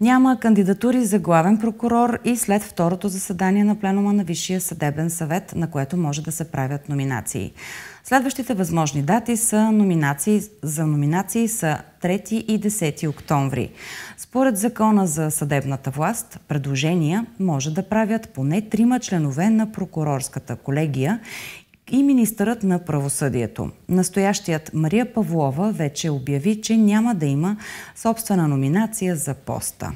Няма кандидатури за главен прокурор и след второто заседание на пленума на Висшия съдебен съвет, на което може да се правят номинации. Следващите възможни дати са номинации, за номинации са 3 и 10 октомври. Според закона за съдебната власт, предложения може да правят поне трима членове на прокурорската колегия и министърът на правосъдието. Настоящият Мария Павлова вече обяви, че няма да има собствена номинация за поста.